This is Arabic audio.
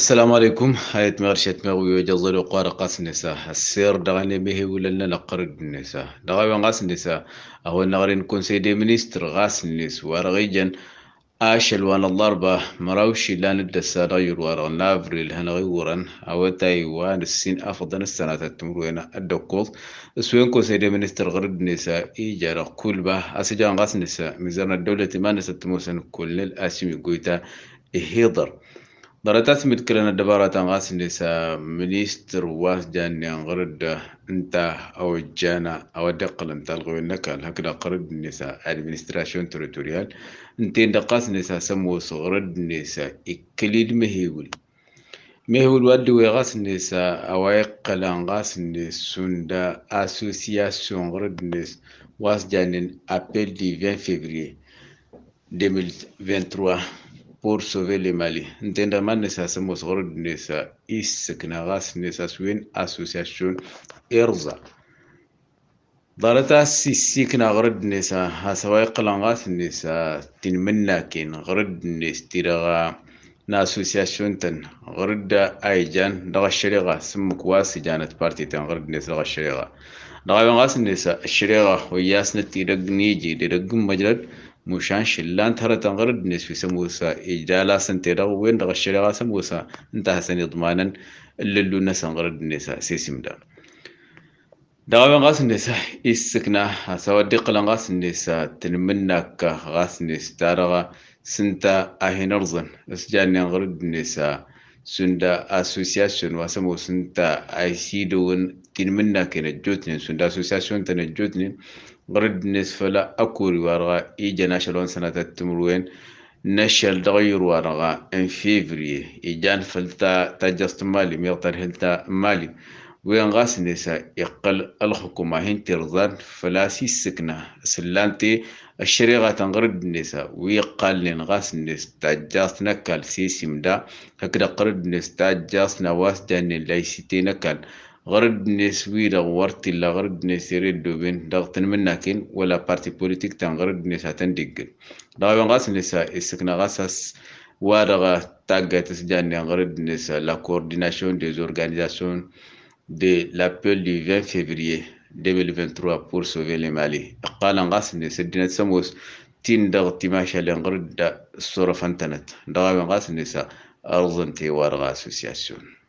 السلام عليكم هايت مغرشت مغوي وجزر وقار قاس النساء السير دغاني به ولا لنا قرد النساء دغني قاس النساء أو نغرين سيدي منيستر قاس النساء ورغيجن آشل وانا الضربة مروشي لا الدسا غير وارغ نافري لهنا غيورا أو تايوان السين أفضل السنة وين الدقوض سوين سيدي منيستر غرد النساء إيجارة كل با أسجان قاس النساء ميزان الدولة ما نستموسن كل الآسيمي قويتا إهيضر Darata simit kilana dabara tangas nisa minister nta yang gharad anta awjana awadaqal anta alghawnaka alhakda qarad nisa administration territorial intin daqas nisa samu sughrad nisa ikilid mehewul mehewul wadi wegas nisa awaiqalan gas nisunda association gharad nis wasjanin appel du 20 février 2023 pour sauver vele mali ntendama nesasemos gore nesa isik nagas nesaswin association erza ضرتا سيسيك نغرد نسا هسواي قلنغات نسا association غرد نس تيرغا ناسوسياسيون تن غرد ايجان دغا الشريغة سمك واسي جانت بارتي تن غرد نس دغا الشريغة دغا بنغاس نسا الشريغة وياسنا تيرغ نيجي ديرغ مجرد مشان شلان ترى تنغرد نس في سموسا إجالا سنتيرا وين دغ الشريغا سموسا انت حسن إضمانا اللي نس انغرد نسا سيسم دا دغا غاس نسا إسكنا سوا ديق لنغاس نسا تنمناك غاس نس تارغا سنتا أهنرزن اسجاني انغرد نسا سندا أسوسياسيون واسمو سنتا أيسيدون تنمناك نجوتنين سندا أسوسياسيون تنجوتنين غرد نصف لا أكوري وارغا إيجا ناشلون سنة التمروين نشل دغير وارغا إن فيفري إيجا نفلتا تجست مالي ميغتر هلتا مالي وين غاس نساء إقل الحكومة هنتي رضان فلاسي السكنة سلانتي الشريغة تنغرد النساء ويقال لين غاس النس تجاست نكال سيسي مدا هكذا قرد النس تجاست نواس جاني جانين لايسيتي نكال غرد نسوي غورتي لا غرد نسيري دوبين دغتن منا كين ولا بارتي بوليتيك تان غردني ساتن ديجن دايما غاس نسا اسكنا غاساس وارغا تاغا تسجاني غرد نسا لا كورديناسيون دي زورغانيزاسيون دي لابيل دي 20 فيفريي 2023 pour sauver le Mali. قال غاس نسا دينا سموس تين دغتي ما ماشي لنغرد الصورة فانتنت دايما غاس نسا أرزنتي وارغا اسوسياسيون